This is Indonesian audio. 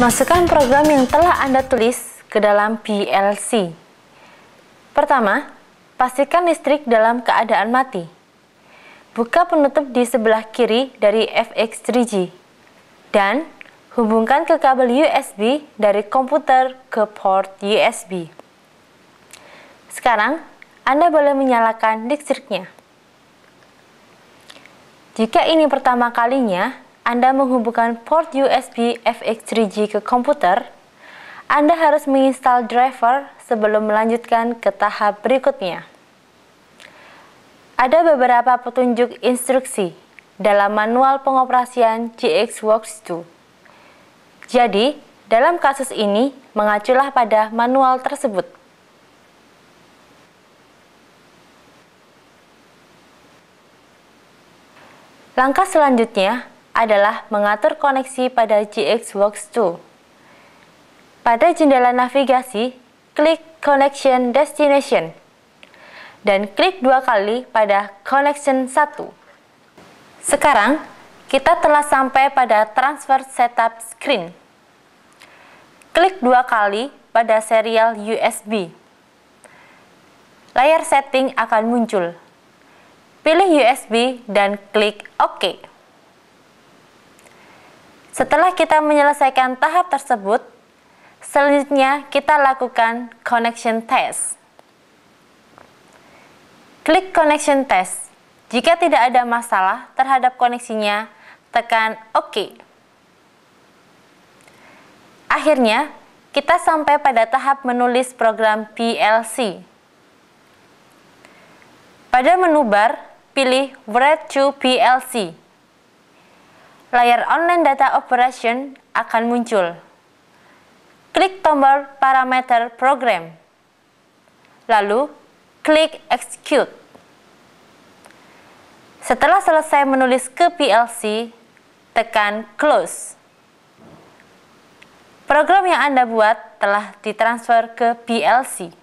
Masukkan program yang telah Anda tulis ke dalam PLC. Pertama, pastikan listrik dalam keadaan mati. Buka penutup di sebelah kiri dari FX 3G dan hubungkan ke kabel USB dari komputer ke port USB. Sekarang, Anda boleh menyalakan listriknya. Jika ini pertama kalinya, anda menghubungkan port USB FX3G ke komputer, Anda harus menginstal driver sebelum melanjutkan ke tahap berikutnya. Ada beberapa petunjuk instruksi dalam manual pengoperasian GX Works 2. Jadi, dalam kasus ini mengaculah pada manual tersebut. Langkah selanjutnya adalah mengatur koneksi pada GXWorks 2. Pada jendela navigasi, klik Connection Destination dan klik dua kali pada Connection 1. Sekarang, kita telah sampai pada Transfer Setup Screen. Klik dua kali pada serial USB. Layar setting akan muncul. Pilih USB dan klik OK. Setelah kita menyelesaikan tahap tersebut, selanjutnya kita lakukan connection test. Klik connection test. Jika tidak ada masalah terhadap koneksinya, tekan OK. Akhirnya, kita sampai pada tahap menulis program PLC. Pada menu bar, pilih Write to PLC layar online data operation akan muncul. Klik tombol parameter program, lalu klik execute. Setelah selesai menulis ke PLC, tekan close. Program yang Anda buat telah ditransfer ke PLC.